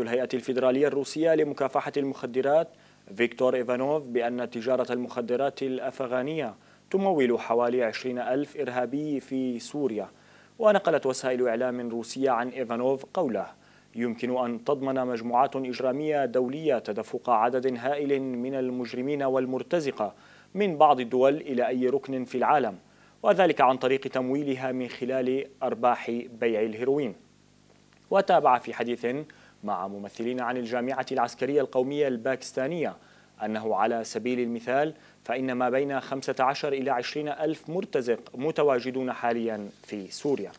الهيئة الفيدرالية الروسية لمكافحة المخدرات فيكتور إيفانوف بأن تجارة المخدرات الأفغانية تمول حوالي 20 ألف إرهابي في سوريا ونقلت وسائل إعلام روسية عن إيفانوف قوله يمكن أن تضمن مجموعات إجرامية دولية تدفق عدد هائل من المجرمين والمرتزقة من بعض الدول إلى أي ركن في العالم وذلك عن طريق تمويلها من خلال أرباح بيع الهيروين وتابع في حديث مع ممثلين عن الجامعة العسكرية القومية الباكستانية أنه على سبيل المثال فإن ما بين 15 إلى 20 ألف مرتزق متواجدون حاليا في سوريا